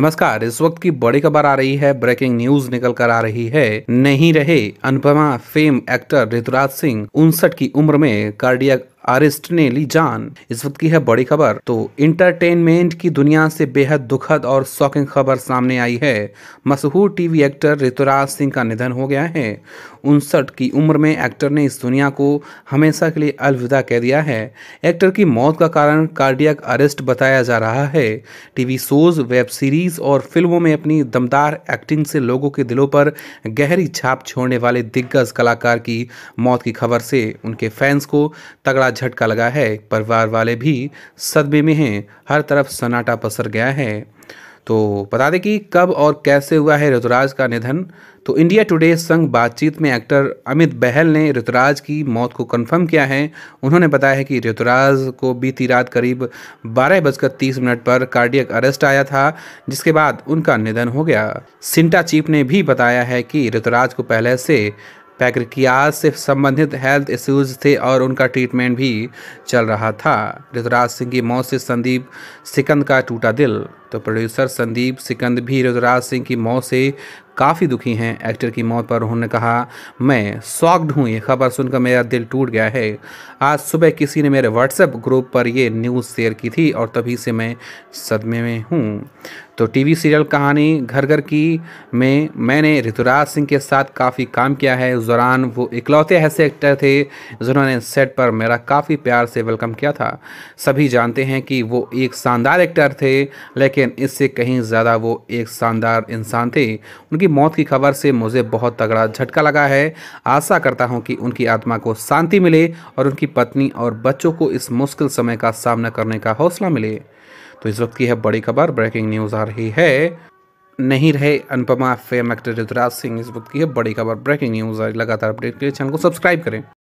नमस्कार इस वक्त की बड़ी खबर आ रही है ब्रेकिंग न्यूज निकल कर आ रही है नहीं रहे अनुपमा फेम एक्टर ऋतुराज सिंह उनसठ की उम्र में कार्डियक आरिस्ट ने ली जान इस वक्त की है बड़ी खबर तो इंटरटेनमेंट की दुनिया से बेहद दुखद और शॉकिंग खबर सामने आई है मशहूर टीवी एक्टर ऋतुराज सिंह का निधन हो गया है उनसठ की उम्र में एक्टर ने इस दुनिया को हमेशा के लिए अलविदा कह दिया है एक्टर की मौत का कारण कार्डियक अरेस्ट बताया जा रहा है टीवी शोज वेब सीरीज और फिल्मों में अपनी दमदार एक्टिंग से लोगों के दिलों पर गहरी छाप छोड़ने वाले दिग्गज कलाकार की मौत की खबर से उनके फैंस को तगड़ा झटका लगा है परिवार वाले भी सदमे में हैं हर तरफ सन्नाटा पसर गया है तो बता दें कि कब और कैसे हुआ है ऋतुराज का निधन तो इंडिया टुडे संग बातचीत में एक्टर अमित बहल ने ऋतुराज की मौत को कंफर्म किया है उन्होंने बताया है कि ऋतुराज को बीती रात करीब बारह बजकर तीस मिनट पर कार्डियक अरेस्ट आया था जिसके बाद उनका निधन हो गया सिंटा चीफ ने भी बताया है कि ऋतुराज को पहले से पैक्रियाज से संबंधित हेल्थ इश्यूज थे और उनका ट्रीटमेंट भी चल रहा था ऋतुराज सिंह की मौत से संदीप सिकंद का टूटा दिल तो प्रोड्यूसर संदीप सिकंद भी ऋतुराज सिंह की मौत से काफ़ी दुखी हैं एक्टर की मौत पर उन्होंने कहा मैं सॉक्ड हूँ ये खबर सुनकर मेरा दिल टूट गया है आज सुबह किसी ने मेरे व्हाट्सएप ग्रुप पर यह न्यूज़ शेयर की थी और तभी से मैं सदमे में हूँ तो टीवी सीरियल कहानी घर घर की में मैंने ऋतुराज सिंह के साथ काफ़ी काम किया है उस दौरान वो इकलौते ऐसे एक्टर थे जिन्होंने सेट पर मेरा काफ़ी प्यार से वेलकम किया था सभी जानते हैं कि वो एक शानदार एक्टर थे लेकिन इससे कहीं ज़्यादा वो एक शानदार इंसान थे उनकी की मौत की खबर से मुझे बहुत तगड़ा झटका लगा है आशा करता हूं कि उनकी आत्मा को शांति मिले और उनकी पत्नी और बच्चों को इस मुश्किल समय का सामना करने का हौसला मिले तो इस वक्त की है बड़ी खबर ब्रेकिंग न्यूज़ आ रही है नहीं रहे अनुपमा फेम एक्टर ऋतुराज सिंह इस वक्त की है बड़ी खबर ब्रेकिंग न्यूज़ लगातार अपडेट के लिए चैनल को सब्सक्राइब करें